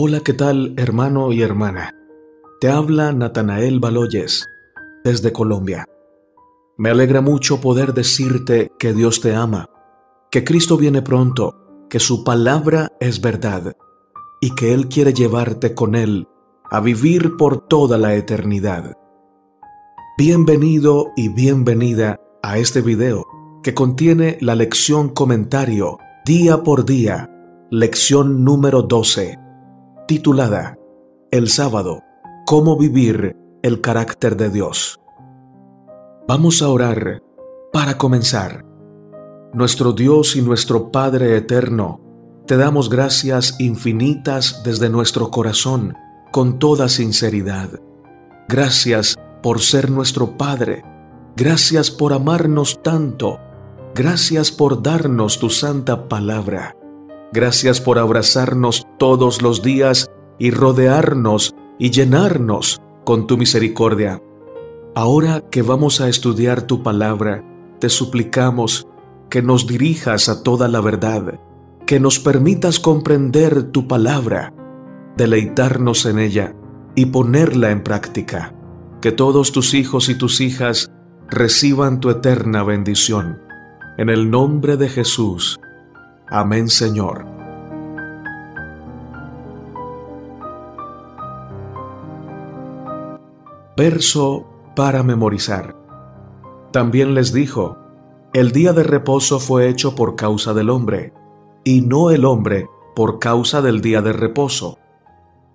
Hola, ¿qué tal hermano y hermana? Te habla Natanael Baloyes, desde Colombia. Me alegra mucho poder decirte que Dios te ama, que Cristo viene pronto, que su palabra es verdad y que Él quiere llevarte con Él a vivir por toda la eternidad. Bienvenido y bienvenida a este video que contiene la lección comentario día por día, lección número 12 titulada El sábado, cómo vivir el carácter de Dios. Vamos a orar para comenzar. Nuestro Dios y nuestro Padre eterno, te damos gracias infinitas desde nuestro corazón, con toda sinceridad. Gracias por ser nuestro Padre. Gracias por amarnos tanto. Gracias por darnos tu santa palabra. Gracias por abrazarnos todos los días y rodearnos y llenarnos con tu misericordia. Ahora que vamos a estudiar tu palabra, te suplicamos que nos dirijas a toda la verdad, que nos permitas comprender tu palabra, deleitarnos en ella y ponerla en práctica. Que todos tus hijos y tus hijas reciban tu eterna bendición. En el nombre de Jesús. Amén Señor. Verso para memorizar. También les dijo, el día de reposo fue hecho por causa del hombre, y no el hombre por causa del día de reposo.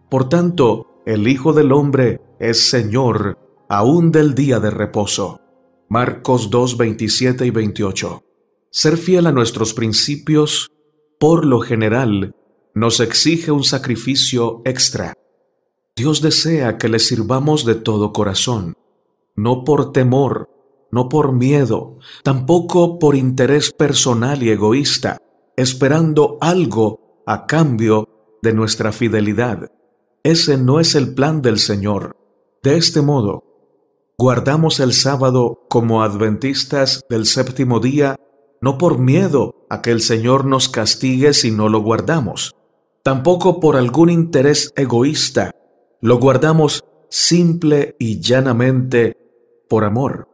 Por tanto, el Hijo del Hombre es Señor aún del día de reposo. Marcos 2, 27 y 28. Ser fiel a nuestros principios, por lo general, nos exige un sacrificio extra. Dios desea que le sirvamos de todo corazón, no por temor, no por miedo, tampoco por interés personal y egoísta, esperando algo a cambio de nuestra fidelidad. Ese no es el plan del Señor. De este modo, guardamos el sábado como adventistas del séptimo día no por miedo a que el Señor nos castigue si no lo guardamos, tampoco por algún interés egoísta, lo guardamos simple y llanamente por amor,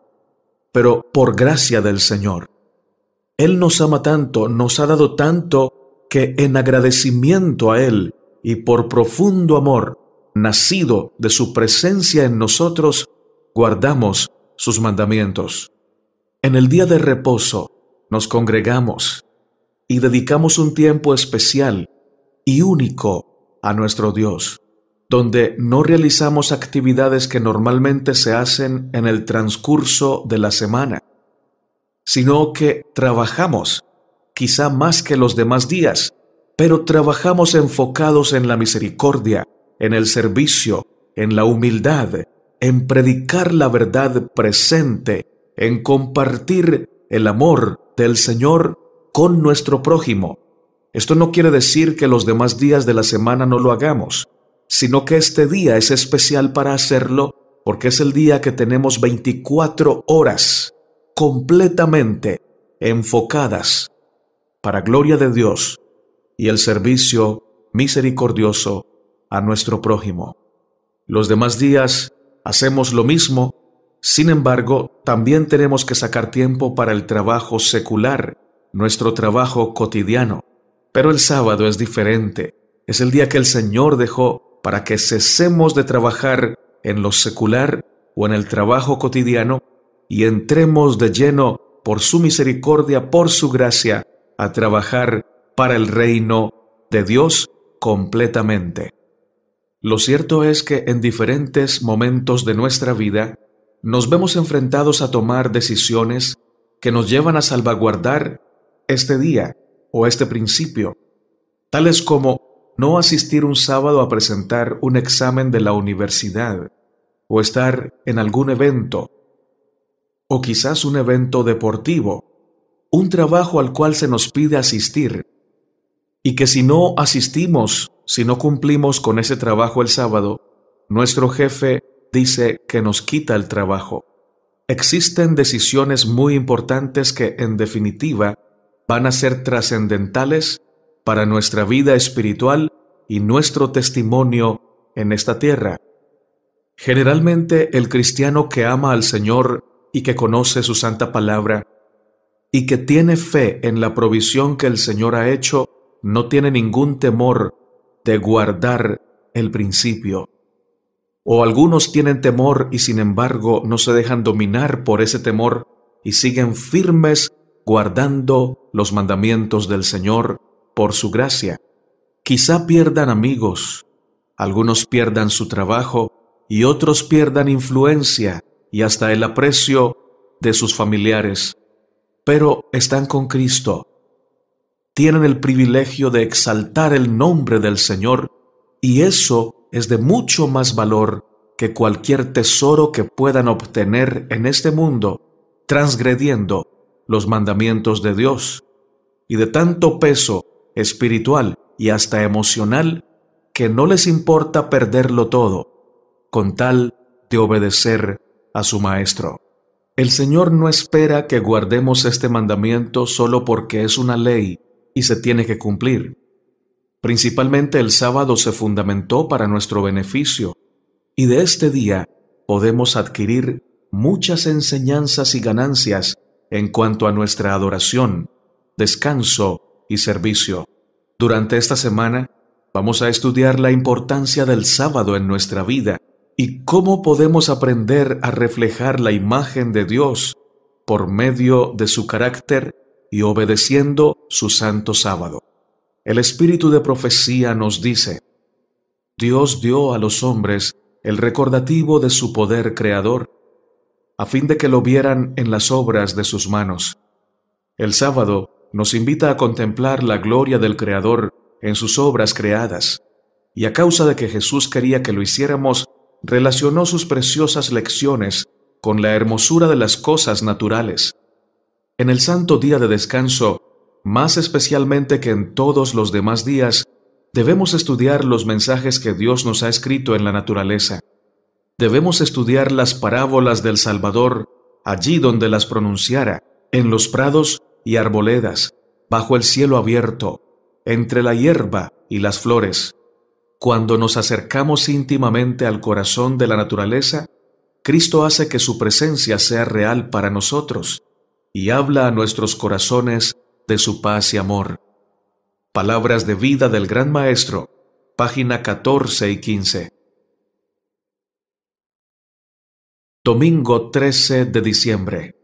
pero por gracia del Señor. Él nos ama tanto, nos ha dado tanto, que en agradecimiento a Él y por profundo amor, nacido de su presencia en nosotros, guardamos sus mandamientos. En el día de reposo, nos congregamos y dedicamos un tiempo especial y único a nuestro Dios, donde no realizamos actividades que normalmente se hacen en el transcurso de la semana, sino que trabajamos, quizá más que los demás días, pero trabajamos enfocados en la misericordia, en el servicio, en la humildad, en predicar la verdad presente, en compartir el amor del Señor con nuestro prójimo. Esto no quiere decir que los demás días de la semana no lo hagamos, sino que este día es especial para hacerlo porque es el día que tenemos 24 horas completamente enfocadas para gloria de Dios y el servicio misericordioso a nuestro prójimo. Los demás días hacemos lo mismo sin embargo, también tenemos que sacar tiempo para el trabajo secular, nuestro trabajo cotidiano. Pero el sábado es diferente. Es el día que el Señor dejó para que cesemos de trabajar en lo secular o en el trabajo cotidiano y entremos de lleno, por su misericordia, por su gracia, a trabajar para el reino de Dios completamente. Lo cierto es que en diferentes momentos de nuestra vida nos vemos enfrentados a tomar decisiones que nos llevan a salvaguardar este día o este principio, tales como no asistir un sábado a presentar un examen de la universidad o estar en algún evento, o quizás un evento deportivo, un trabajo al cual se nos pide asistir, y que si no asistimos, si no cumplimos con ese trabajo el sábado, nuestro jefe dice que nos quita el trabajo. Existen decisiones muy importantes que, en definitiva, van a ser trascendentales para nuestra vida espiritual y nuestro testimonio en esta tierra. Generalmente el cristiano que ama al Señor y que conoce su santa palabra y que tiene fe en la provisión que el Señor ha hecho, no tiene ningún temor de guardar el principio. O algunos tienen temor y sin embargo no se dejan dominar por ese temor y siguen firmes guardando los mandamientos del Señor por su gracia. Quizá pierdan amigos, algunos pierdan su trabajo y otros pierdan influencia y hasta el aprecio de sus familiares, pero están con Cristo. Tienen el privilegio de exaltar el nombre del Señor y eso es de mucho más valor que cualquier tesoro que puedan obtener en este mundo transgrediendo los mandamientos de Dios, y de tanto peso espiritual y hasta emocional que no les importa perderlo todo, con tal de obedecer a su Maestro. El Señor no espera que guardemos este mandamiento solo porque es una ley y se tiene que cumplir. Principalmente el sábado se fundamentó para nuestro beneficio y de este día podemos adquirir muchas enseñanzas y ganancias en cuanto a nuestra adoración, descanso y servicio. Durante esta semana vamos a estudiar la importancia del sábado en nuestra vida y cómo podemos aprender a reflejar la imagen de Dios por medio de su carácter y obedeciendo su santo sábado. El espíritu de profecía nos dice, Dios dio a los hombres el recordativo de su poder creador, a fin de que lo vieran en las obras de sus manos. El sábado nos invita a contemplar la gloria del Creador en sus obras creadas, y a causa de que Jesús quería que lo hiciéramos, relacionó sus preciosas lecciones con la hermosura de las cosas naturales. En el santo día de descanso, más especialmente que en todos los demás días, debemos estudiar los mensajes que Dios nos ha escrito en la naturaleza. Debemos estudiar las parábolas del Salvador allí donde las pronunciara, en los prados y arboledas, bajo el cielo abierto, entre la hierba y las flores. Cuando nos acercamos íntimamente al corazón de la naturaleza, Cristo hace que su presencia sea real para nosotros y habla a nuestros corazones de su paz y amor. Palabras de vida del Gran Maestro, página 14 y 15. Domingo 13 de diciembre.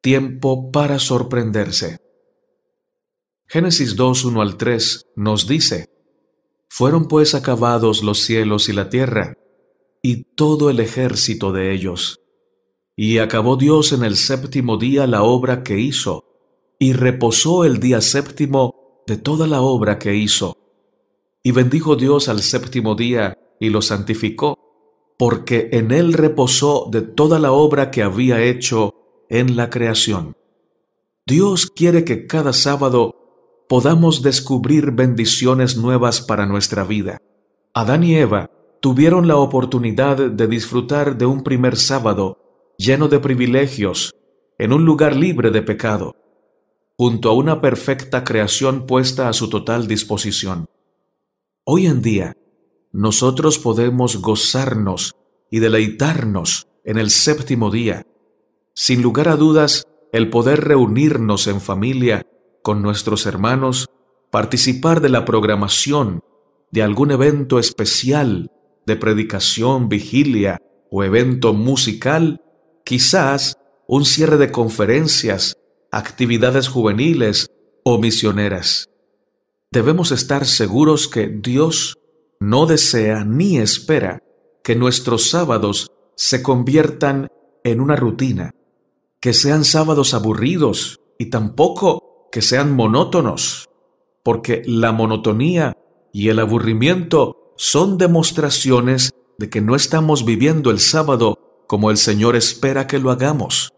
Tiempo para sorprenderse. Génesis 2, 1 al 3 nos dice, Fueron pues acabados los cielos y la tierra, y todo el ejército de ellos. Y acabó Dios en el séptimo día la obra que hizo, y reposó el día séptimo de toda la obra que hizo. Y bendijo Dios al séptimo día y lo santificó, porque en él reposó de toda la obra que había hecho en la creación. Dios quiere que cada sábado podamos descubrir bendiciones nuevas para nuestra vida. Adán y Eva tuvieron la oportunidad de disfrutar de un primer sábado lleno de privilegios, en un lugar libre de pecado junto a una perfecta creación puesta a su total disposición. Hoy en día, nosotros podemos gozarnos y deleitarnos en el séptimo día. Sin lugar a dudas, el poder reunirnos en familia con nuestros hermanos, participar de la programación de algún evento especial de predicación, vigilia o evento musical, quizás un cierre de conferencias actividades juveniles o misioneras. Debemos estar seguros que Dios no desea ni espera que nuestros sábados se conviertan en una rutina, que sean sábados aburridos y tampoco que sean monótonos, porque la monotonía y el aburrimiento son demostraciones de que no estamos viviendo el sábado como el Señor espera que lo hagamos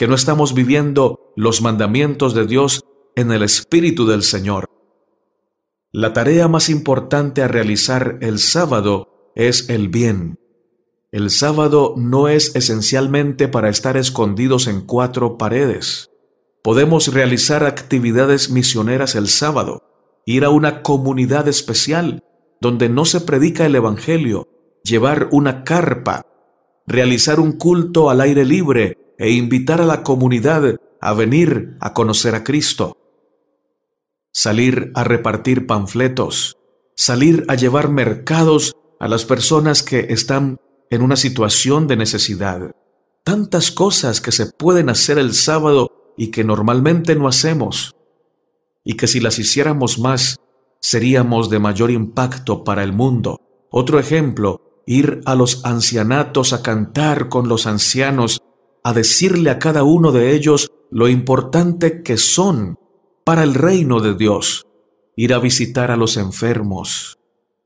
que no estamos viviendo los mandamientos de Dios en el Espíritu del Señor. La tarea más importante a realizar el sábado es el bien. El sábado no es esencialmente para estar escondidos en cuatro paredes. Podemos realizar actividades misioneras el sábado, ir a una comunidad especial donde no se predica el Evangelio, llevar una carpa, realizar un culto al aire libre e invitar a la comunidad a venir a conocer a Cristo. Salir a repartir panfletos, salir a llevar mercados a las personas que están en una situación de necesidad. Tantas cosas que se pueden hacer el sábado y que normalmente no hacemos, y que si las hiciéramos más, seríamos de mayor impacto para el mundo. Otro ejemplo, ir a los ancianatos a cantar con los ancianos a decirle a cada uno de ellos lo importante que son para el reino de Dios, ir a visitar a los enfermos,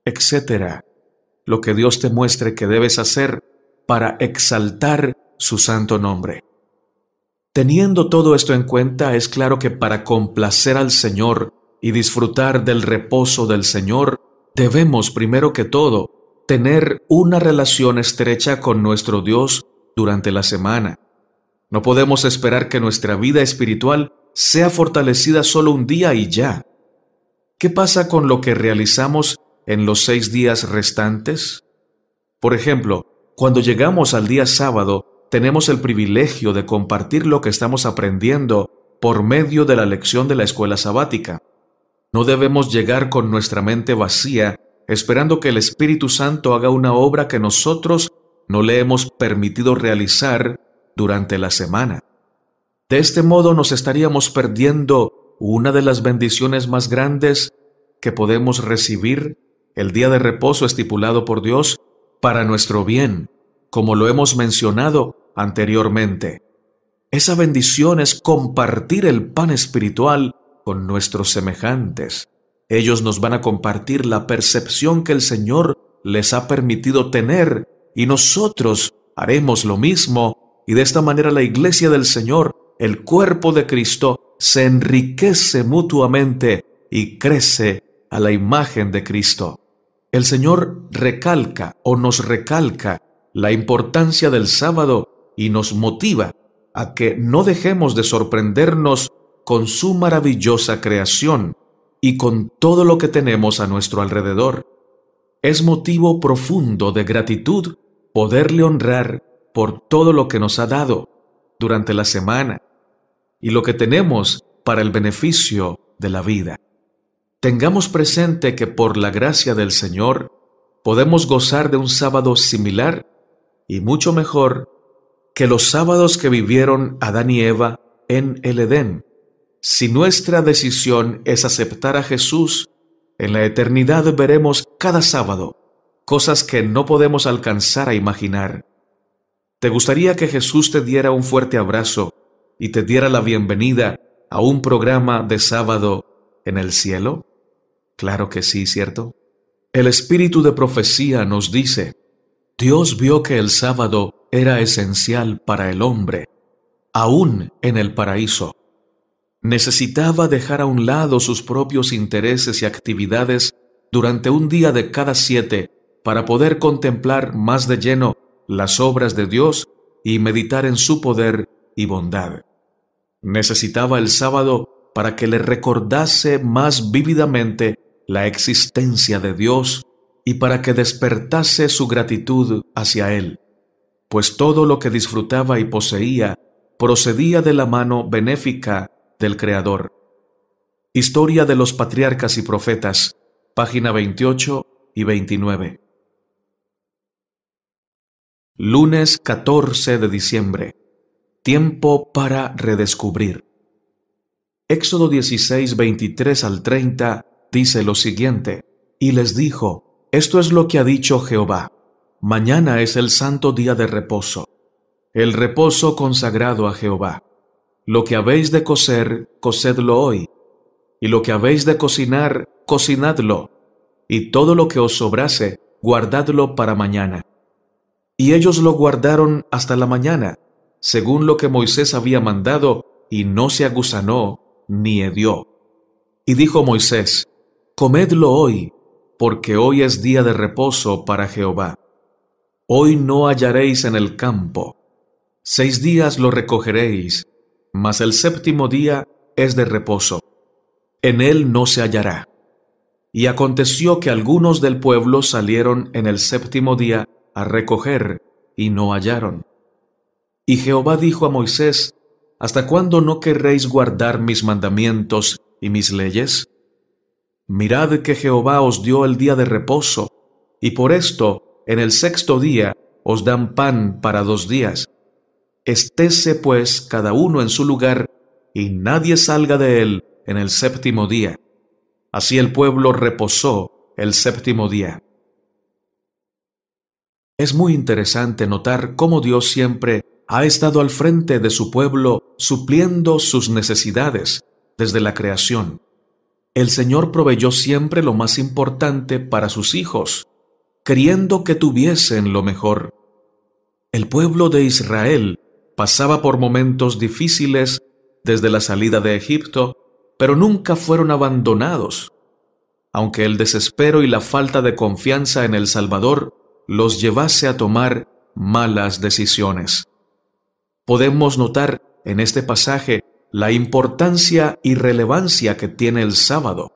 etc. Lo que Dios te muestre que debes hacer para exaltar su santo nombre. Teniendo todo esto en cuenta, es claro que para complacer al Señor y disfrutar del reposo del Señor, debemos primero que todo tener una relación estrecha con nuestro Dios durante la semana. No podemos esperar que nuestra vida espiritual sea fortalecida solo un día y ya. ¿Qué pasa con lo que realizamos en los seis días restantes? Por ejemplo, cuando llegamos al día sábado, tenemos el privilegio de compartir lo que estamos aprendiendo por medio de la lección de la escuela sabática. No debemos llegar con nuestra mente vacía esperando que el Espíritu Santo haga una obra que nosotros no le hemos permitido realizar durante la semana. De este modo nos estaríamos perdiendo una de las bendiciones más grandes que podemos recibir el día de reposo estipulado por Dios para nuestro bien, como lo hemos mencionado anteriormente. Esa bendición es compartir el pan espiritual con nuestros semejantes. Ellos nos van a compartir la percepción que el Señor les ha permitido tener y nosotros haremos lo mismo y de esta manera la iglesia del Señor, el cuerpo de Cristo, se enriquece mutuamente y crece a la imagen de Cristo. El Señor recalca o nos recalca la importancia del sábado y nos motiva a que no dejemos de sorprendernos con su maravillosa creación y con todo lo que tenemos a nuestro alrededor. Es motivo profundo de gratitud poderle honrar por todo lo que nos ha dado durante la semana y lo que tenemos para el beneficio de la vida. Tengamos presente que por la gracia del Señor podemos gozar de un sábado similar y mucho mejor que los sábados que vivieron Adán y Eva en el Edén, si nuestra decisión es aceptar a Jesús, en la eternidad veremos cada sábado cosas que no podemos alcanzar a imaginar. ¿Te gustaría que Jesús te diera un fuerte abrazo y te diera la bienvenida a un programa de sábado en el cielo? Claro que sí, ¿cierto? El espíritu de profecía nos dice, Dios vio que el sábado era esencial para el hombre, aún en el paraíso. Necesitaba dejar a un lado sus propios intereses y actividades durante un día de cada siete para poder contemplar más de lleno las obras de Dios y meditar en su poder y bondad. Necesitaba el sábado para que le recordase más vívidamente la existencia de Dios y para que despertase su gratitud hacia Él, pues todo lo que disfrutaba y poseía procedía de la mano benéfica del Creador. Historia de los Patriarcas y Profetas, página 28 y 29. Lunes 14 de diciembre. Tiempo para redescubrir. Éxodo 16, 23 al 30 dice lo siguiente, y les dijo, esto es lo que ha dicho Jehová, mañana es el santo día de reposo, el reposo consagrado a Jehová. Lo que habéis de coser, cosedlo hoy, y lo que habéis de cocinar, cocinadlo, y todo lo que os sobrase, guardadlo para mañana y ellos lo guardaron hasta la mañana, según lo que Moisés había mandado, y no se agusanó ni edió. Y dijo Moisés, Comedlo hoy, porque hoy es día de reposo para Jehová. Hoy no hallaréis en el campo. Seis días lo recogeréis, mas el séptimo día es de reposo. En él no se hallará. Y aconteció que algunos del pueblo salieron en el séptimo día a recoger, y no hallaron. Y Jehová dijo a Moisés, ¿Hasta cuándo no querréis guardar mis mandamientos y mis leyes? Mirad que Jehová os dio el día de reposo, y por esto, en el sexto día, os dan pan para dos días. Estése pues cada uno en su lugar, y nadie salga de él en el séptimo día. Así el pueblo reposó el séptimo día. Es muy interesante notar cómo Dios siempre ha estado al frente de su pueblo supliendo sus necesidades desde la creación. El Señor proveyó siempre lo más importante para sus hijos, queriendo que tuviesen lo mejor. El pueblo de Israel pasaba por momentos difíciles desde la salida de Egipto, pero nunca fueron abandonados. Aunque el desespero y la falta de confianza en el Salvador los llevase a tomar malas decisiones. Podemos notar en este pasaje la importancia y relevancia que tiene el sábado.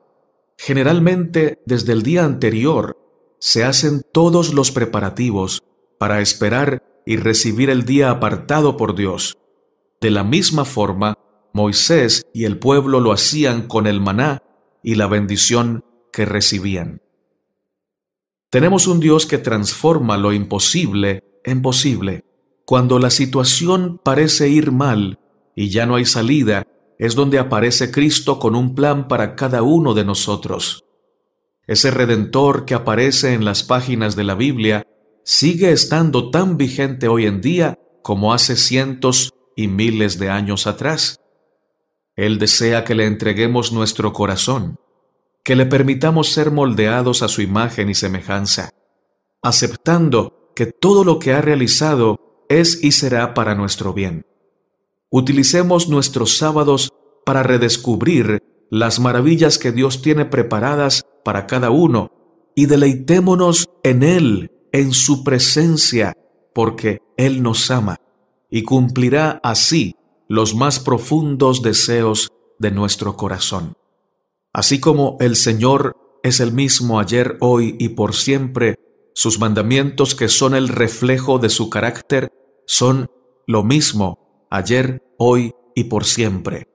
Generalmente, desde el día anterior, se hacen todos los preparativos para esperar y recibir el día apartado por Dios. De la misma forma, Moisés y el pueblo lo hacían con el maná y la bendición que recibían. Tenemos un Dios que transforma lo imposible en posible. Cuando la situación parece ir mal y ya no hay salida, es donde aparece Cristo con un plan para cada uno de nosotros. Ese redentor que aparece en las páginas de la Biblia sigue estando tan vigente hoy en día como hace cientos y miles de años atrás. Él desea que le entreguemos nuestro corazón, que le permitamos ser moldeados a su imagen y semejanza, aceptando que todo lo que ha realizado es y será para nuestro bien. Utilicemos nuestros sábados para redescubrir las maravillas que Dios tiene preparadas para cada uno y deleitémonos en Él, en su presencia, porque Él nos ama y cumplirá así los más profundos deseos de nuestro corazón. Así como el Señor es el mismo ayer, hoy y por siempre, sus mandamientos que son el reflejo de su carácter son lo mismo ayer, hoy y por siempre.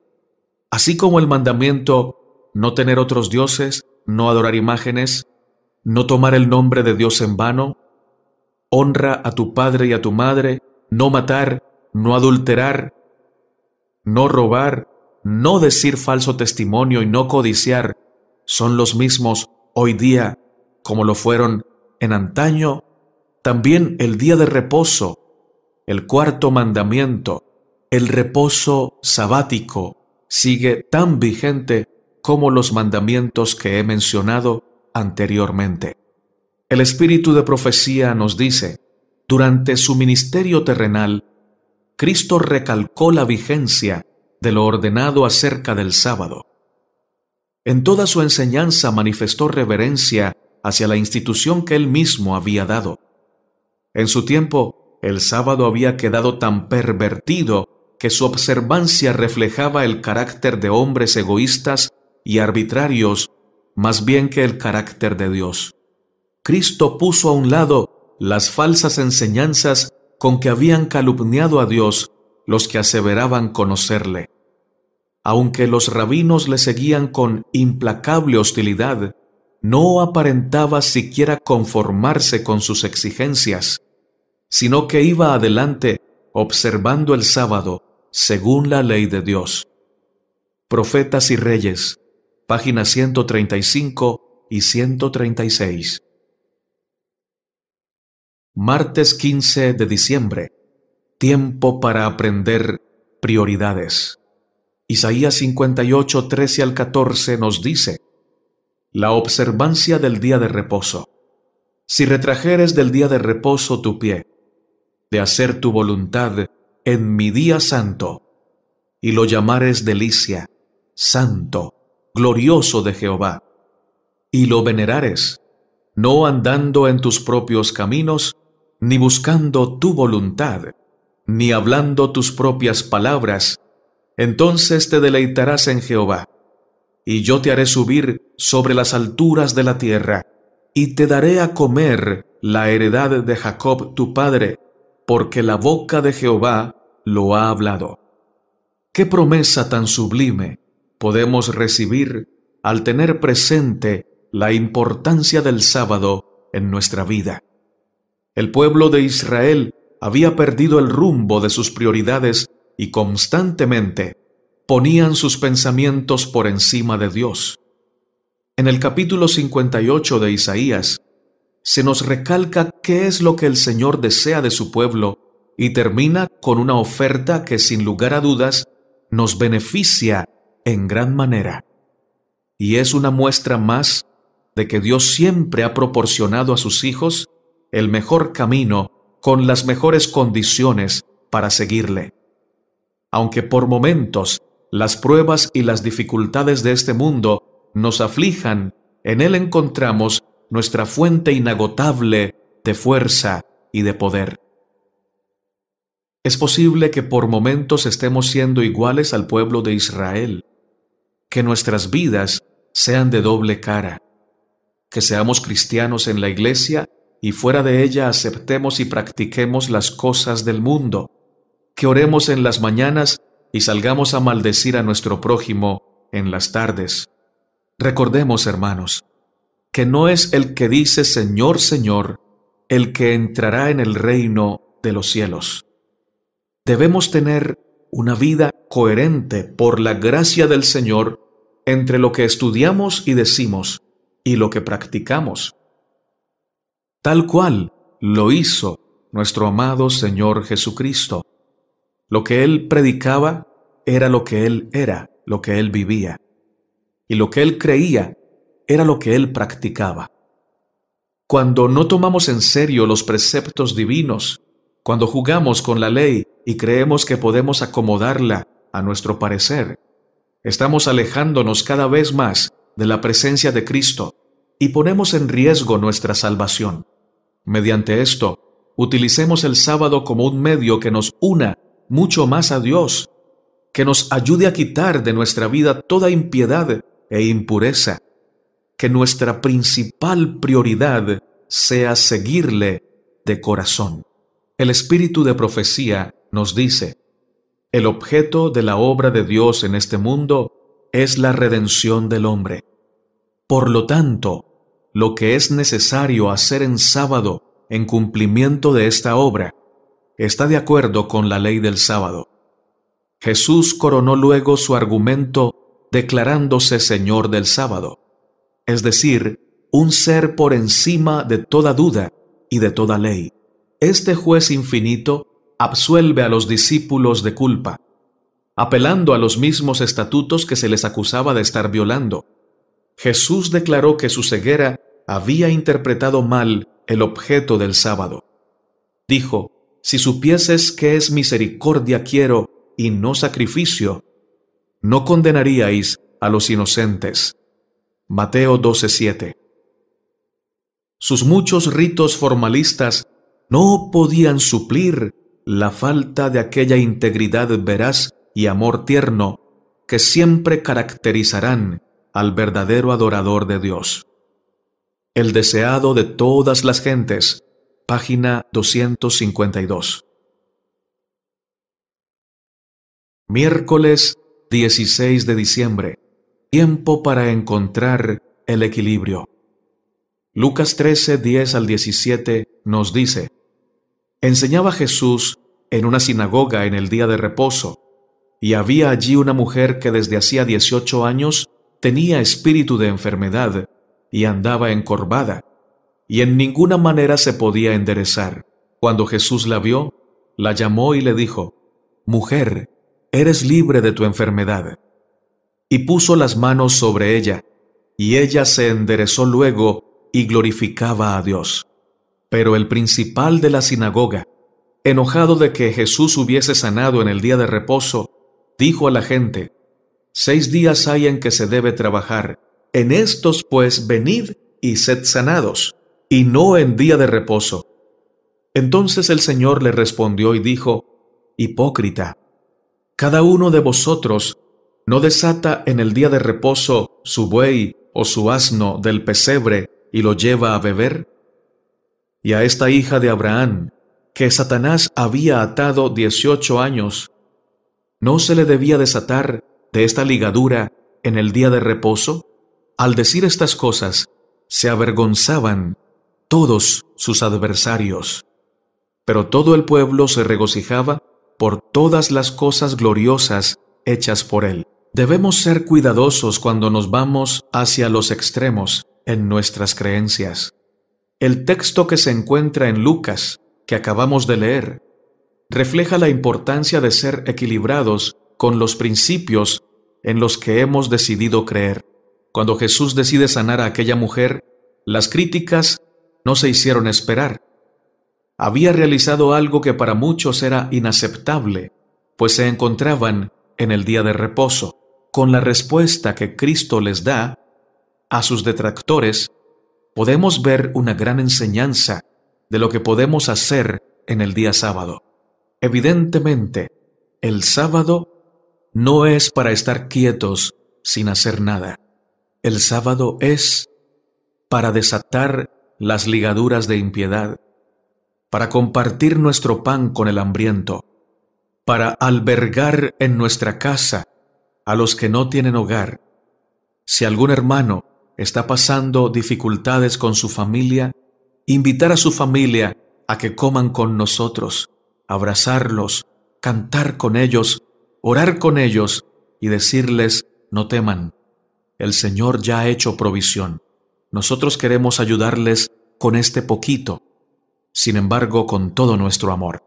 Así como el mandamiento no tener otros dioses, no adorar imágenes, no tomar el nombre de Dios en vano, honra a tu padre y a tu madre, no matar, no adulterar, no robar, no decir falso testimonio y no codiciar son los mismos hoy día como lo fueron en antaño, también el día de reposo, el cuarto mandamiento, el reposo sabático, sigue tan vigente como los mandamientos que he mencionado anteriormente. El espíritu de profecía nos dice, durante su ministerio terrenal, Cristo recalcó la vigencia de lo ordenado acerca del sábado. En toda su enseñanza manifestó reverencia hacia la institución que él mismo había dado. En su tiempo, el sábado había quedado tan pervertido que su observancia reflejaba el carácter de hombres egoístas y arbitrarios más bien que el carácter de Dios. Cristo puso a un lado las falsas enseñanzas con que habían calumniado a Dios los que aseveraban conocerle aunque los rabinos le seguían con implacable hostilidad, no aparentaba siquiera conformarse con sus exigencias, sino que iba adelante observando el sábado según la ley de Dios. Profetas y Reyes, páginas 135 y 136. Martes 15 de diciembre. Tiempo para aprender prioridades. Isaías 58, 13 al 14 nos dice, La observancia del día de reposo. Si retrajeres del día de reposo tu pie, de hacer tu voluntad en mi día santo, y lo llamares delicia, santo, glorioso de Jehová, y lo venerares, no andando en tus propios caminos, ni buscando tu voluntad, ni hablando tus propias palabras, entonces te deleitarás en Jehová, y yo te haré subir sobre las alturas de la tierra, y te daré a comer la heredad de Jacob tu padre, porque la boca de Jehová lo ha hablado. Qué promesa tan sublime podemos recibir al tener presente la importancia del sábado en nuestra vida. El pueblo de Israel había perdido el rumbo de sus prioridades y constantemente ponían sus pensamientos por encima de Dios. En el capítulo 58 de Isaías, se nos recalca qué es lo que el Señor desea de su pueblo y termina con una oferta que sin lugar a dudas nos beneficia en gran manera. Y es una muestra más de que Dios siempre ha proporcionado a sus hijos el mejor camino con las mejores condiciones para seguirle aunque por momentos las pruebas y las dificultades de este mundo nos aflijan, en Él encontramos nuestra fuente inagotable de fuerza y de poder. Es posible que por momentos estemos siendo iguales al pueblo de Israel, que nuestras vidas sean de doble cara, que seamos cristianos en la iglesia y fuera de ella aceptemos y practiquemos las cosas del mundo, que oremos en las mañanas y salgamos a maldecir a nuestro prójimo en las tardes. Recordemos, hermanos, que no es el que dice Señor, Señor, el que entrará en el reino de los cielos. Debemos tener una vida coherente por la gracia del Señor entre lo que estudiamos y decimos y lo que practicamos, tal cual lo hizo nuestro amado Señor Jesucristo. Lo que él predicaba era lo que él era, lo que él vivía. Y lo que él creía era lo que él practicaba. Cuando no tomamos en serio los preceptos divinos, cuando jugamos con la ley y creemos que podemos acomodarla a nuestro parecer, estamos alejándonos cada vez más de la presencia de Cristo y ponemos en riesgo nuestra salvación. Mediante esto, utilicemos el sábado como un medio que nos una mucho más a Dios, que nos ayude a quitar de nuestra vida toda impiedad e impureza, que nuestra principal prioridad sea seguirle de corazón. El espíritu de profecía nos dice, el objeto de la obra de Dios en este mundo es la redención del hombre. Por lo tanto, lo que es necesario hacer en sábado en cumplimiento de esta obra está de acuerdo con la ley del sábado. Jesús coronó luego su argumento declarándose Señor del sábado, es decir, un ser por encima de toda duda y de toda ley. Este juez infinito absuelve a los discípulos de culpa, apelando a los mismos estatutos que se les acusaba de estar violando. Jesús declaró que su ceguera había interpretado mal el objeto del sábado. Dijo, si supieses que es misericordia quiero y no sacrificio, no condenaríais a los inocentes. Mateo 12:7 Sus muchos ritos formalistas no podían suplir la falta de aquella integridad veraz y amor tierno que siempre caracterizarán al verdadero adorador de Dios. El deseado de todas las gentes, página 252. Miércoles 16 de diciembre. Tiempo para encontrar el equilibrio. Lucas 13, 10 al 17 nos dice, Enseñaba Jesús en una sinagoga en el día de reposo, y había allí una mujer que desde hacía 18 años tenía espíritu de enfermedad y andaba encorvada y en ninguna manera se podía enderezar. Cuando Jesús la vio, la llamó y le dijo, Mujer, eres libre de tu enfermedad. Y puso las manos sobre ella, y ella se enderezó luego y glorificaba a Dios. Pero el principal de la sinagoga, enojado de que Jesús hubiese sanado en el día de reposo, dijo a la gente, Seis días hay en que se debe trabajar, en estos pues venid y sed sanados, y no en día de reposo. Entonces el Señor le respondió y dijo, Hipócrita, cada uno de vosotros no desata en el día de reposo su buey o su asno del pesebre y lo lleva a beber? Y a esta hija de Abraham, que Satanás había atado dieciocho años, ¿no se le debía desatar de esta ligadura en el día de reposo? Al decir estas cosas, se avergonzaban todos sus adversarios. Pero todo el pueblo se regocijaba por todas las cosas gloriosas hechas por él. Debemos ser cuidadosos cuando nos vamos hacia los extremos en nuestras creencias. El texto que se encuentra en Lucas, que acabamos de leer, refleja la importancia de ser equilibrados con los principios en los que hemos decidido creer. Cuando Jesús decide sanar a aquella mujer, las críticas no se hicieron esperar. Había realizado algo que para muchos era inaceptable, pues se encontraban en el día de reposo, con la respuesta que Cristo les da a sus detractores, podemos ver una gran enseñanza de lo que podemos hacer en el día sábado. Evidentemente, el sábado no es para estar quietos sin hacer nada. El sábado es para desatar las ligaduras de impiedad, para compartir nuestro pan con el hambriento, para albergar en nuestra casa a los que no tienen hogar. Si algún hermano está pasando dificultades con su familia, invitar a su familia a que coman con nosotros, abrazarlos, cantar con ellos, orar con ellos y decirles, no teman, el Señor ya ha hecho provisión. Nosotros queremos ayudarles con este poquito, sin embargo con todo nuestro amor.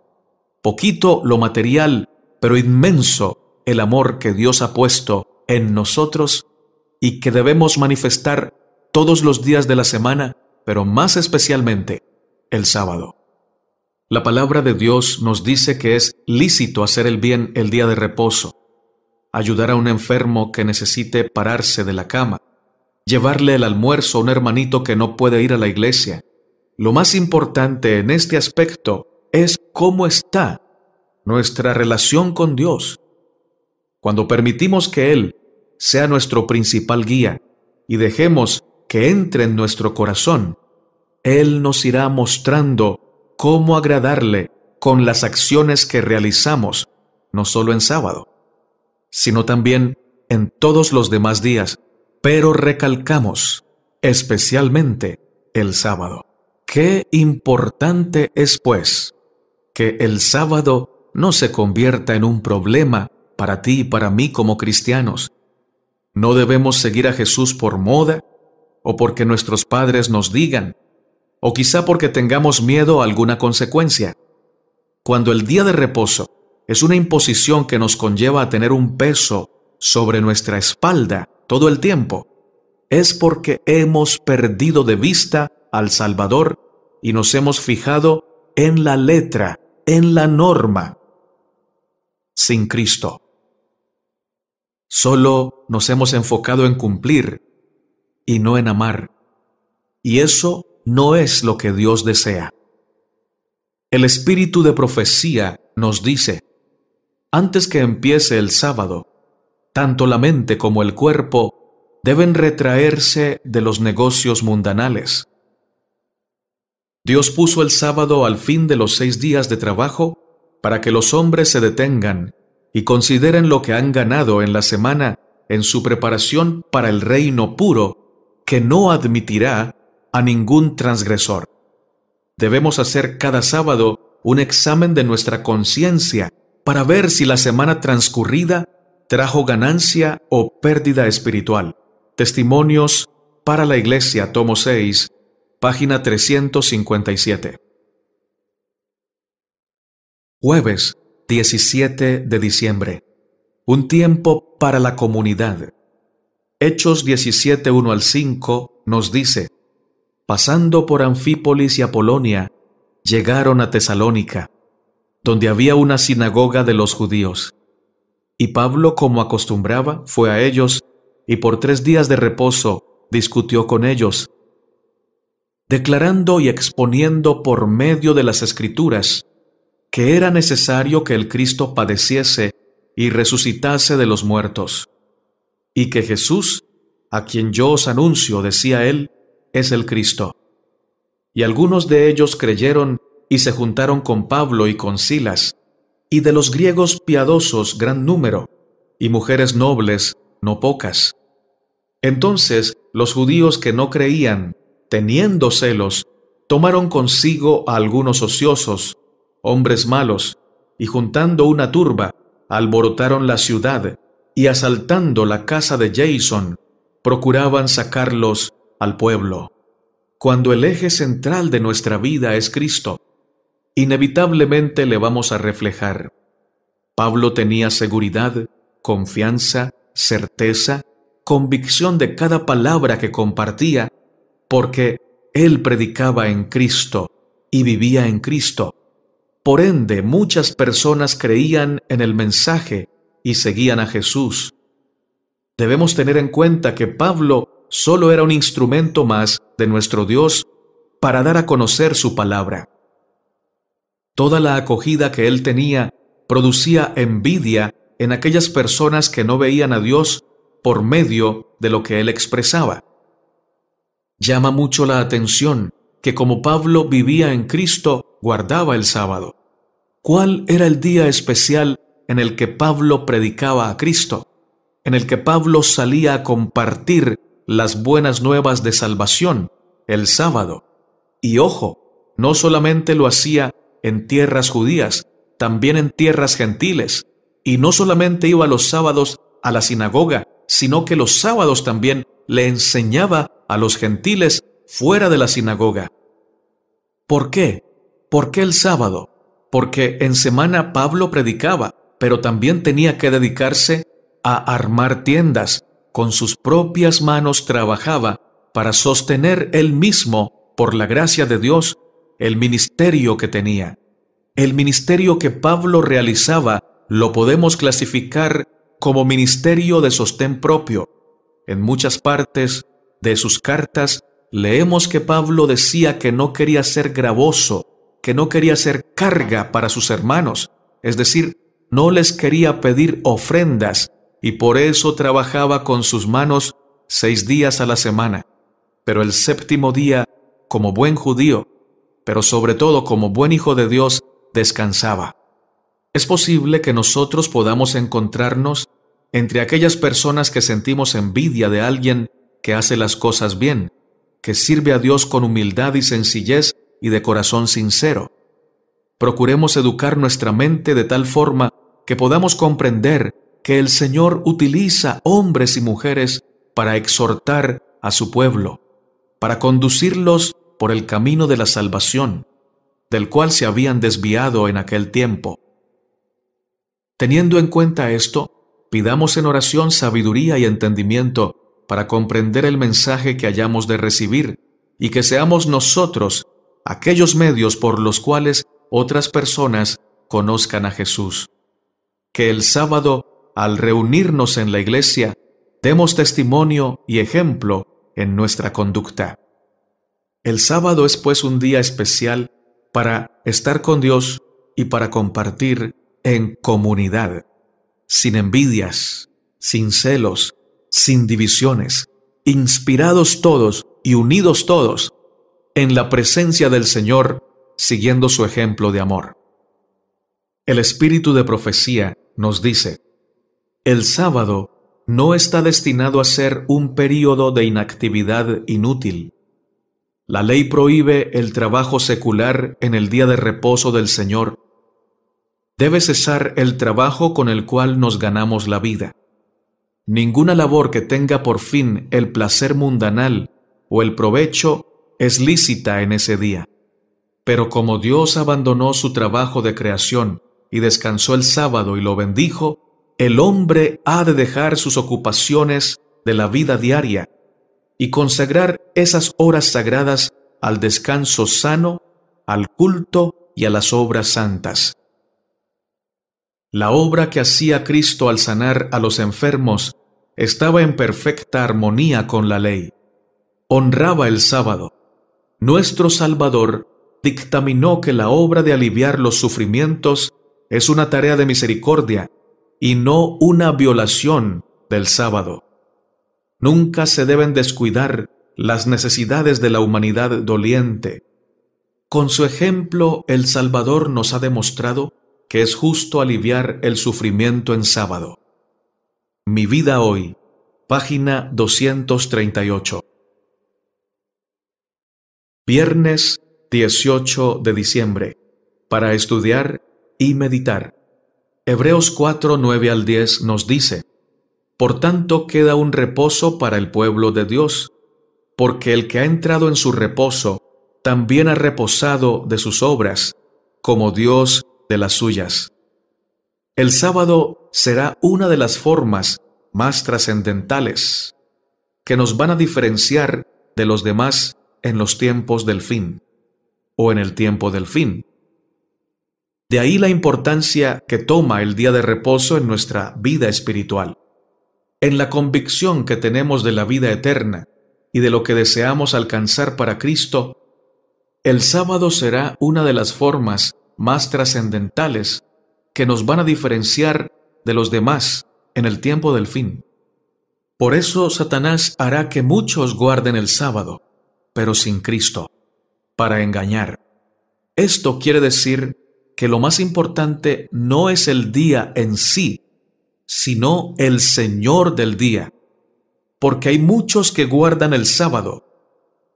Poquito lo material, pero inmenso el amor que Dios ha puesto en nosotros y que debemos manifestar todos los días de la semana, pero más especialmente el sábado. La palabra de Dios nos dice que es lícito hacer el bien el día de reposo, ayudar a un enfermo que necesite pararse de la cama, llevarle el almuerzo a un hermanito que no puede ir a la iglesia. Lo más importante en este aspecto es cómo está nuestra relación con Dios. Cuando permitimos que Él sea nuestro principal guía y dejemos que entre en nuestro corazón, Él nos irá mostrando cómo agradarle con las acciones que realizamos, no solo en sábado, sino también en todos los demás días pero recalcamos especialmente el sábado. Qué importante es, pues, que el sábado no se convierta en un problema para ti y para mí como cristianos. No debemos seguir a Jesús por moda o porque nuestros padres nos digan, o quizá porque tengamos miedo a alguna consecuencia. Cuando el día de reposo es una imposición que nos conlleva a tener un peso sobre nuestra espalda, todo el tiempo, es porque hemos perdido de vista al Salvador y nos hemos fijado en la letra, en la norma, sin Cristo. Solo nos hemos enfocado en cumplir y no en amar. Y eso no es lo que Dios desea. El espíritu de profecía nos dice, antes que empiece el sábado, tanto la mente como el cuerpo deben retraerse de los negocios mundanales. Dios puso el sábado al fin de los seis días de trabajo para que los hombres se detengan y consideren lo que han ganado en la semana en su preparación para el reino puro que no admitirá a ningún transgresor. Debemos hacer cada sábado un examen de nuestra conciencia para ver si la semana transcurrida trajo ganancia o pérdida espiritual. Testimonios para la Iglesia, tomo 6, página 357. Jueves 17 de diciembre. Un tiempo para la comunidad. Hechos 17, 1 al 5 nos dice, pasando por Anfípolis y Apolonia, llegaron a Tesalónica, donde había una sinagoga de los judíos. Y Pablo, como acostumbraba, fue a ellos, y por tres días de reposo discutió con ellos, declarando y exponiendo por medio de las escrituras que era necesario que el Cristo padeciese y resucitase de los muertos, y que Jesús, a quien yo os anuncio, decía él, es el Cristo. Y algunos de ellos creyeron y se juntaron con Pablo y con Silas, y de los griegos piadosos gran número, y mujeres nobles no pocas. Entonces los judíos que no creían, teniendo celos, tomaron consigo a algunos ociosos, hombres malos, y juntando una turba, alborotaron la ciudad, y asaltando la casa de Jason, procuraban sacarlos al pueblo. Cuando el eje central de nuestra vida es Cristo, inevitablemente le vamos a reflejar. Pablo tenía seguridad, confianza, certeza, convicción de cada palabra que compartía, porque él predicaba en Cristo y vivía en Cristo. Por ende, muchas personas creían en el mensaje y seguían a Jesús. Debemos tener en cuenta que Pablo solo era un instrumento más de nuestro Dios para dar a conocer su palabra. Toda la acogida que él tenía producía envidia en aquellas personas que no veían a Dios por medio de lo que él expresaba. Llama mucho la atención que como Pablo vivía en Cristo, guardaba el sábado. ¿Cuál era el día especial en el que Pablo predicaba a Cristo? En el que Pablo salía a compartir las buenas nuevas de salvación, el sábado. Y ojo, no solamente lo hacía en tierras judías, también en tierras gentiles, y no solamente iba los sábados a la sinagoga, sino que los sábados también le enseñaba a los gentiles fuera de la sinagoga. ¿Por qué? ¿Por qué el sábado? Porque en semana Pablo predicaba, pero también tenía que dedicarse a armar tiendas. Con sus propias manos trabajaba para sostener él mismo, por la gracia de Dios, el ministerio que tenía. El ministerio que Pablo realizaba lo podemos clasificar como ministerio de sostén propio. En muchas partes de sus cartas leemos que Pablo decía que no quería ser gravoso, que no quería ser carga para sus hermanos, es decir, no les quería pedir ofrendas y por eso trabajaba con sus manos seis días a la semana. Pero el séptimo día, como buen judío, pero sobre todo como buen hijo de Dios descansaba. Es posible que nosotros podamos encontrarnos entre aquellas personas que sentimos envidia de alguien que hace las cosas bien, que sirve a Dios con humildad y sencillez y de corazón sincero. Procuremos educar nuestra mente de tal forma que podamos comprender que el Señor utiliza hombres y mujeres para exhortar a su pueblo, para conducirlos por el camino de la salvación, del cual se habían desviado en aquel tiempo. Teniendo en cuenta esto, pidamos en oración sabiduría y entendimiento para comprender el mensaje que hayamos de recibir y que seamos nosotros aquellos medios por los cuales otras personas conozcan a Jesús. Que el sábado, al reunirnos en la iglesia, demos testimonio y ejemplo en nuestra conducta. El sábado es pues un día especial para estar con Dios y para compartir en comunidad, sin envidias, sin celos, sin divisiones, inspirados todos y unidos todos en la presencia del Señor, siguiendo su ejemplo de amor. El espíritu de profecía nos dice, el sábado no está destinado a ser un periodo de inactividad inútil, la ley prohíbe el trabajo secular en el día de reposo del Señor. Debe cesar el trabajo con el cual nos ganamos la vida. Ninguna labor que tenga por fin el placer mundanal o el provecho es lícita en ese día. Pero como Dios abandonó su trabajo de creación y descansó el sábado y lo bendijo, el hombre ha de dejar sus ocupaciones de la vida diaria y consagrar esas horas sagradas al descanso sano, al culto y a las obras santas. La obra que hacía Cristo al sanar a los enfermos estaba en perfecta armonía con la ley. Honraba el sábado. Nuestro Salvador dictaminó que la obra de aliviar los sufrimientos es una tarea de misericordia y no una violación del sábado. Nunca se deben descuidar las necesidades de la humanidad doliente. Con su ejemplo, el Salvador nos ha demostrado que es justo aliviar el sufrimiento en sábado. Mi vida hoy, página 238. Viernes 18 de diciembre, para estudiar y meditar. Hebreos 4, 9 al 10 nos dice, por tanto queda un reposo para el pueblo de Dios, porque el que ha entrado en su reposo también ha reposado de sus obras, como Dios de las suyas. El sábado será una de las formas más trascendentales que nos van a diferenciar de los demás en los tiempos del fin o en el tiempo del fin. De ahí la importancia que toma el día de reposo en nuestra vida espiritual en la convicción que tenemos de la vida eterna y de lo que deseamos alcanzar para Cristo, el sábado será una de las formas más trascendentales que nos van a diferenciar de los demás en el tiempo del fin. Por eso Satanás hará que muchos guarden el sábado, pero sin Cristo, para engañar. Esto quiere decir que lo más importante no es el día en sí, sino el Señor del día. Porque hay muchos que guardan el sábado,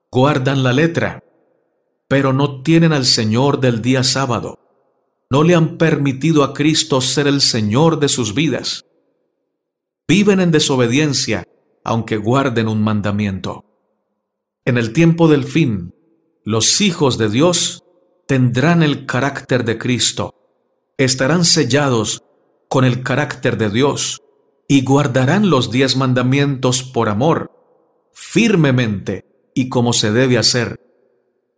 guardan la letra, pero no tienen al Señor del día sábado. No le han permitido a Cristo ser el Señor de sus vidas. Viven en desobediencia, aunque guarden un mandamiento. En el tiempo del fin, los hijos de Dios tendrán el carácter de Cristo, estarán sellados con el carácter de Dios y guardarán los diez mandamientos por amor, firmemente y como se debe hacer.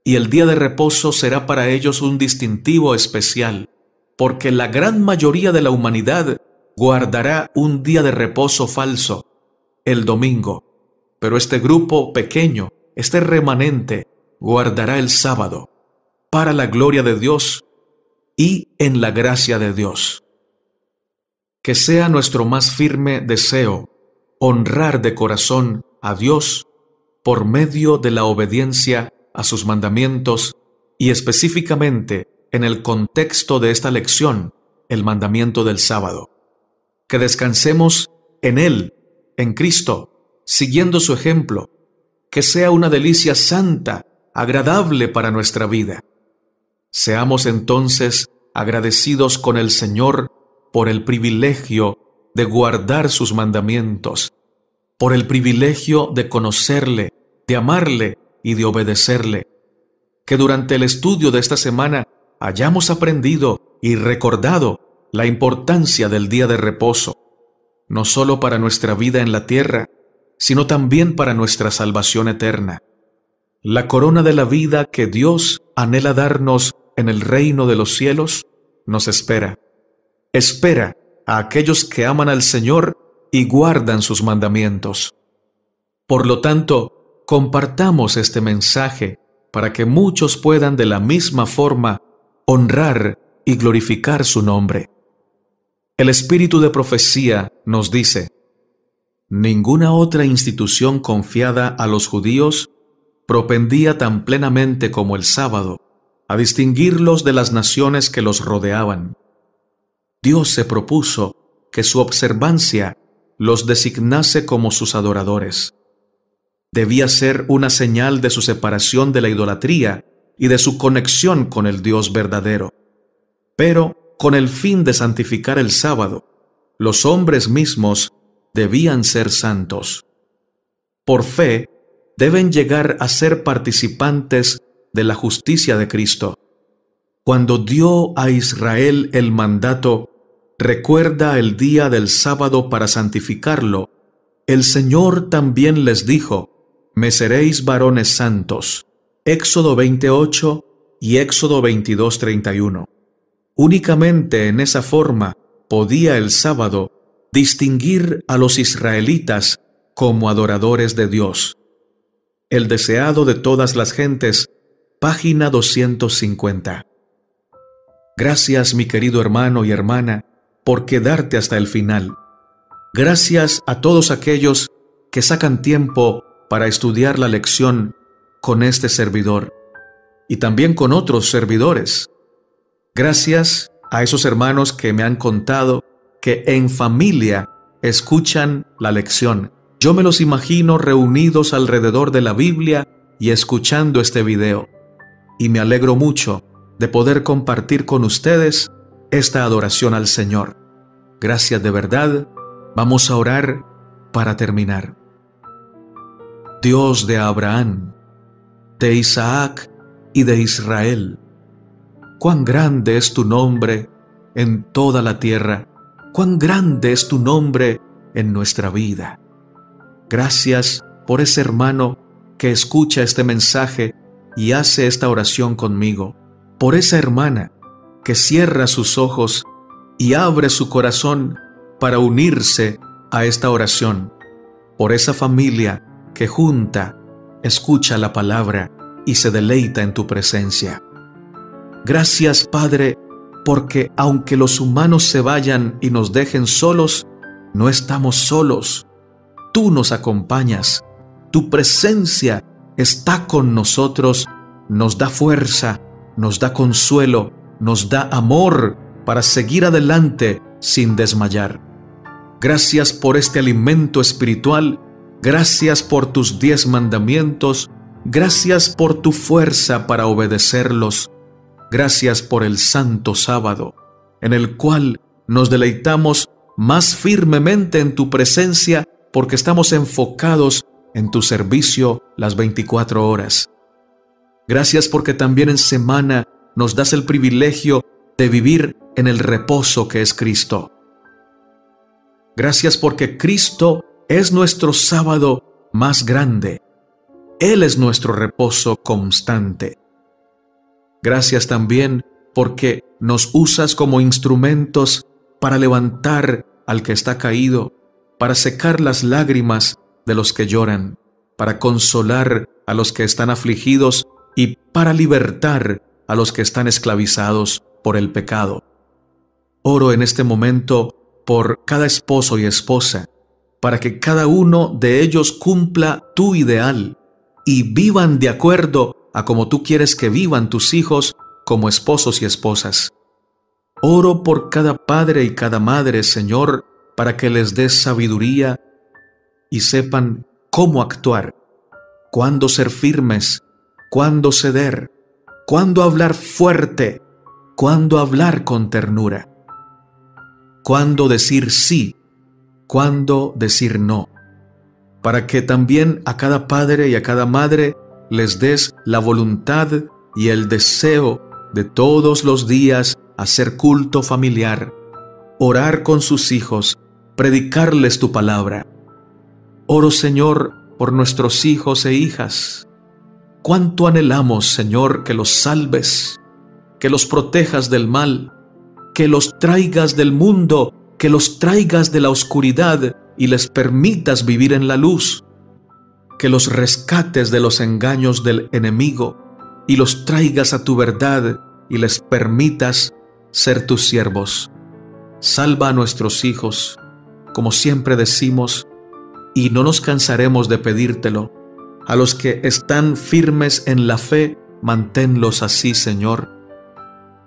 Y el día de reposo será para ellos un distintivo especial, porque la gran mayoría de la humanidad guardará un día de reposo falso, el domingo. Pero este grupo pequeño, este remanente, guardará el sábado, para la gloria de Dios y en la gracia de Dios. Que sea nuestro más firme deseo honrar de corazón a Dios por medio de la obediencia a sus mandamientos y específicamente en el contexto de esta lección, el mandamiento del sábado. Que descansemos en Él, en Cristo, siguiendo su ejemplo, que sea una delicia santa, agradable para nuestra vida. Seamos entonces agradecidos con el Señor por el privilegio de guardar sus mandamientos, por el privilegio de conocerle, de amarle y de obedecerle. Que durante el estudio de esta semana hayamos aprendido y recordado la importancia del día de reposo, no solo para nuestra vida en la tierra, sino también para nuestra salvación eterna. La corona de la vida que Dios anhela darnos en el reino de los cielos nos espera espera a aquellos que aman al Señor y guardan sus mandamientos. Por lo tanto, compartamos este mensaje para que muchos puedan de la misma forma honrar y glorificar su nombre. El espíritu de profecía nos dice, Ninguna otra institución confiada a los judíos propendía tan plenamente como el sábado a distinguirlos de las naciones que los rodeaban. Dios se propuso que su observancia los designase como sus adoradores. Debía ser una señal de su separación de la idolatría y de su conexión con el Dios verdadero. Pero, con el fin de santificar el sábado, los hombres mismos debían ser santos. Por fe, deben llegar a ser participantes de la justicia de Cristo. Cuando dio a Israel el mandato Recuerda el día del sábado para santificarlo. El Señor también les dijo, Me seréis varones santos. Éxodo 28 y Éxodo 22:31. Únicamente en esa forma podía el sábado distinguir a los israelitas como adoradores de Dios. El deseado de todas las gentes, página 250. Gracias mi querido hermano y hermana, por quedarte hasta el final. Gracias a todos aquellos que sacan tiempo para estudiar la lección con este servidor y también con otros servidores. Gracias a esos hermanos que me han contado que en familia escuchan la lección. Yo me los imagino reunidos alrededor de la Biblia y escuchando este video. Y me alegro mucho de poder compartir con ustedes esta adoración al Señor. Gracias de verdad. Vamos a orar para terminar. Dios de Abraham, de Isaac y de Israel, cuán grande es tu nombre en toda la tierra, cuán grande es tu nombre en nuestra vida. Gracias por ese hermano que escucha este mensaje y hace esta oración conmigo, por esa hermana que cierra sus ojos y abre su corazón para unirse a esta oración, por esa familia que junta, escucha la palabra y se deleita en tu presencia. Gracias Padre, porque aunque los humanos se vayan y nos dejen solos, no estamos solos. Tú nos acompañas, tu presencia está con nosotros, nos da fuerza, nos da consuelo nos da amor para seguir adelante sin desmayar. Gracias por este alimento espiritual, gracias por tus diez mandamientos, gracias por tu fuerza para obedecerlos, gracias por el santo sábado, en el cual nos deleitamos más firmemente en tu presencia porque estamos enfocados en tu servicio las 24 horas. Gracias porque también en semana nos das el privilegio de vivir en el reposo que es Cristo. Gracias porque Cristo es nuestro sábado más grande. Él es nuestro reposo constante. Gracias también porque nos usas como instrumentos para levantar al que está caído, para secar las lágrimas de los que lloran, para consolar a los que están afligidos y para libertar a los que están esclavizados por el pecado. Oro en este momento por cada esposo y esposa, para que cada uno de ellos cumpla tu ideal y vivan de acuerdo a como tú quieres que vivan tus hijos como esposos y esposas. Oro por cada padre y cada madre, Señor, para que les des sabiduría y sepan cómo actuar, cuándo ser firmes, cuándo ceder, cuándo hablar fuerte, cuándo hablar con ternura, cuándo decir sí, cuándo decir no, para que también a cada padre y a cada madre les des la voluntad y el deseo de todos los días hacer culto familiar, orar con sus hijos, predicarles tu palabra. Oro Señor por nuestros hijos e hijas, Cuánto anhelamos, Señor, que los salves, que los protejas del mal, que los traigas del mundo, que los traigas de la oscuridad y les permitas vivir en la luz, que los rescates de los engaños del enemigo y los traigas a tu verdad y les permitas ser tus siervos. Salva a nuestros hijos, como siempre decimos, y no nos cansaremos de pedírtelo a los que están firmes en la fe, manténlos así, Señor.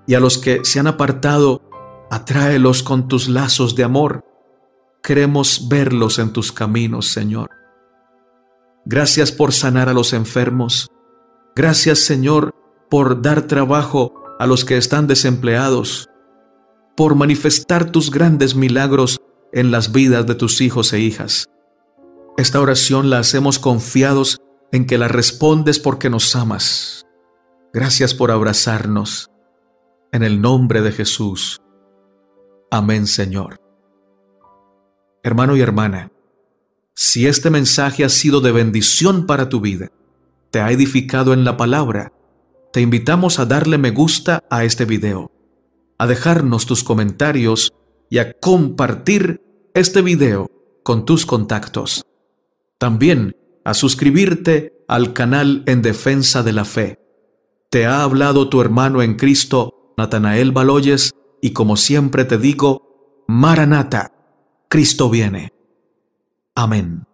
Y a los que se han apartado, atráelos con tus lazos de amor. Queremos verlos en tus caminos, Señor. Gracias por sanar a los enfermos. Gracias, Señor, por dar trabajo a los que están desempleados, por manifestar tus grandes milagros en las vidas de tus hijos e hijas. Esta oración la hacemos confiados en que la respondes porque nos amas. Gracias por abrazarnos. En el nombre de Jesús. Amén, Señor. Hermano y hermana, si este mensaje ha sido de bendición para tu vida, te ha edificado en la palabra, te invitamos a darle me gusta a este video, a dejarnos tus comentarios y a compartir este video con tus contactos. También a suscribirte al canal En Defensa de la Fe. Te ha hablado tu hermano en Cristo, Natanael Baloyes, y como siempre te digo, Maranata, Cristo viene. Amén.